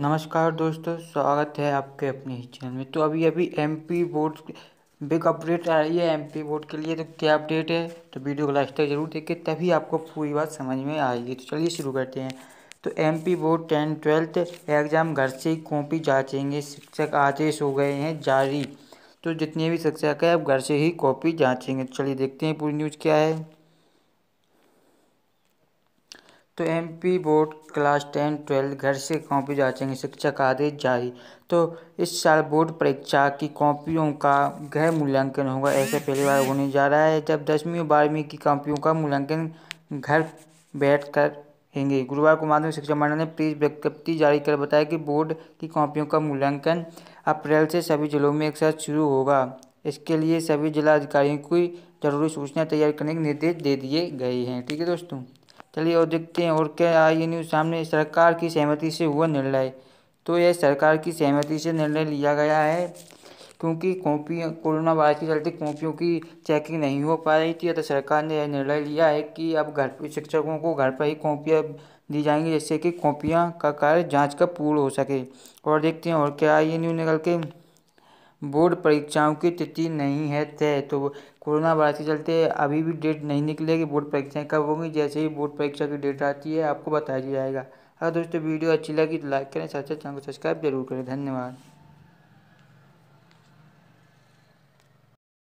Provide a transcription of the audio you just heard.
नमस्कार दोस्तों स्वागत है आपके अपने ही चैनल में तो अभी अभी एमपी बोर्ड बिग अपडेट आ रही है एमपी बोर्ड के लिए तो क्या अपडेट है तो वीडियो को लास्ट तक जरूर देखें तभी आपको पूरी बात समझ में आएगी तो चलिए शुरू करते हैं तो MP board tenth twelfth exam घर से कॉपी जाँचेंगे शिक्षक आदेश हो गए हैं जारी तो जितने भी शिक्षक है आप घर से ही कॉपी जाँचेंगे तो चलिए देखते हैं पूरी न्यूज़ क्या है तो MP board class ten twelve घर से कॉपी जाँचेंगे शिक्षक आदेश जारी तो इस साल बोर्ड परीक्षा की कॉपियों का गृह मूल्यांकन होगा ऐसे पहली बार होने जा रहा है जब दसवीं और बारहवीं की कॉपियों का मूल्यांकन घर बैठ कर होंगे गुरुवार को माध्यमिक शिक्षा मंडल ने प्रेस विज्ञप्ति जारी कर बताया कि बोर्ड की कॉपियों का मूल्यांकन अप्रैल से सभी जिलों में एक साथ शुरू होगा इसके लिए सभी जिला अधिकारियों को जरूरी सूचना तैयार करने के निर्देश दे दिए गए हैं ठीक है दोस्तों चलिए और देखते हैं और क्या आई न्यूज़ सामने सरकार की सहमति से हुआ निर्णय तो यह सरकार की सहमति से निर्णय लिया गया है क्योंकि कॉपियाँ कोरोना वायरस के चलते कॉपियों की चेकिंग नहीं हो पा रही थी अतः सरकार ने यह निर्णय लिया है कि अब घर पर शिक्षकों को घर पर ही कॉपियाँ दी जाएंगी जिससे कि कॉपियाँ का कार्य जाँच का पूर्ण हो सके और देखते हैं और क्या ये न्यूज़ निकल के बोर्ड परीक्षाओं की तिथि नहीं है तय तो कोरोना वायरस के चलते अभी भी डेट नहीं निकलेगी बोर्ड परीक्षाएं कब होंगी जैसे ही बोर्ड परीक्षा की डेट आती है आपको बताया जाएगा अगर दोस्तों वीडियो अच्छी लगी तो लाइक करें साथ साथ चैनल को सब्सक्राइब जरूर करें धन्यवाद